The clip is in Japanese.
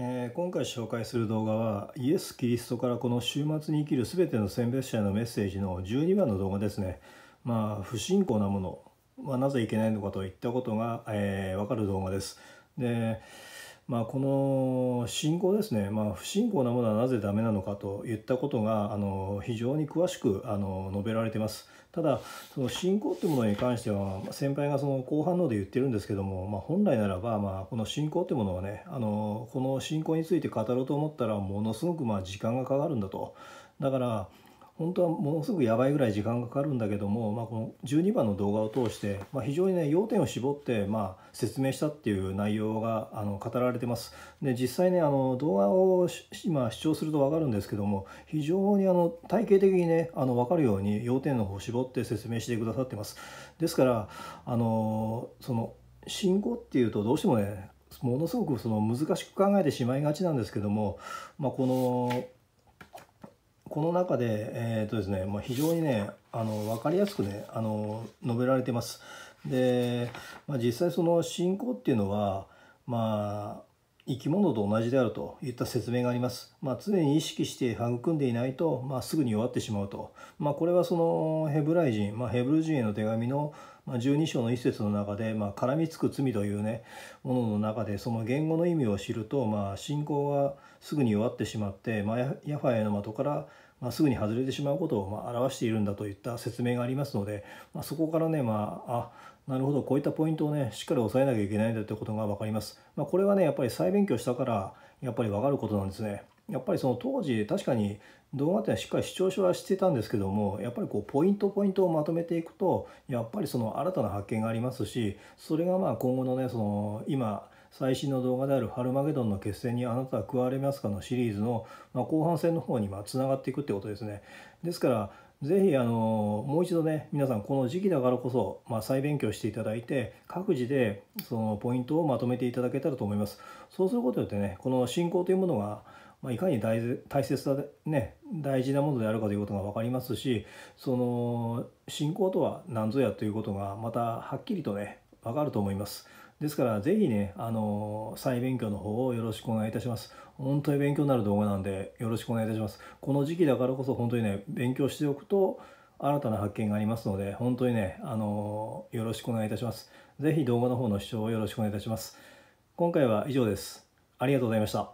えー、今回紹介する動画はイエス・キリストからこの週末に生きる全ての選別者へのメッセージの12番の動画ですねまあ不信仰なものは、まあ、なぜいけないのかといったことが、えー、分かる動画ですでまあ、この信仰ですね、まあ、不信仰なものはなぜダメなのかといったことがあの非常に詳しくあの述べられていますただその信仰というものに関しては先輩がその後半ので言ってるんですけども、まあ、本来ならば、まあ、この信仰というものはねあのこの信仰について語ろうと思ったらものすごくま時間がかかるんだとだから本当はものすごくやばいぐらい時間がかかるんだけども、まあ、この12番の動画を通して、まあ、非常にね要点を絞って、まあ、説明したっていう内容があの語られてますで実際ねあの動画を今視聴すると分かるんですけども非常にあの体系的にねあの分かるように要点の方を絞って説明してくださってますですからあのその信仰っていうとどうしてもねものすごくその難しく考えてしまいがちなんですけども、まあ、このこの中で、えーとですねまあ、非常にねあの分かりやすくねあの述べられてます。で、まあ、実際その信仰っていうのは、まあ、生き物と同じであるといった説明があります。まあ、常に意識して育んでいないと、まあ、すぐに弱ってしまうと。まあ、これはそのヘブライ人、まあ、ヘブル人への手紙のまあ、12章の一節の中で、まあ、絡みつく罪というねものの中でその言語の意味を知ると、まあ、信仰はすぐに弱ってしまって、まあ、ヤファエの的から、まあ、すぐに外れてしまうことを、まあ、表しているんだといった説明がありますので、まあ、そこからね、まあ、あなるほどこういったポイントをねしっかり押さえなきゃいけないんだということが分かります。まあ、これはねやっぱり再勉強したからやっぱり分かることなんですね。やっぱりその当時確かに動画ってしっかり視聴者はしてたんですけどもやっぱりこうポイントポイントをまとめていくとやっぱりその新たな発見がありますしそれがまあ今後のねその今最新の動画である「ハルマゲドンの決戦にあなたは加われますか?」のシリーズの、ま後半戦の方につながっていくってことですね。ですからぜひあのもう一度ね皆さんこの時期だからこそ、まあ、再勉強していただいて各自でそのポイントをまとめていただけたらと思います。そうすることによってねこの進行というものがまあ、いかに大大切だ、ね、大事なものであるかということが分かりますしその信仰とは何ぞやということがまたはっきりとね分かると思います。ですから是非ね、あの再勉強の方をよろしくお願いいたします。本当に勉強になる動画なんでよろしくお願いいたします。この時期だからこそ本当にね、勉強しておくと新たな発見がありますので、本当にね、あのよろしくお願いいたします。是非動画の方の視聴をよろしくお願いいたします。今回は以上です。ありがとうございました。